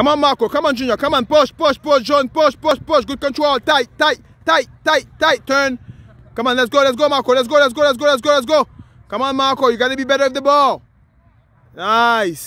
Come on, Marco. Come on, Junior. Come on. Push, push, push, John. Push, push, push. Good control. Tight, tight, tight, tight, tight. Turn. Come on. Let's go. Let's go, Marco. Let's go. Let's go. Let's go. Let's go. Let's go. Come on, Marco. You got to be better with the ball. Nice.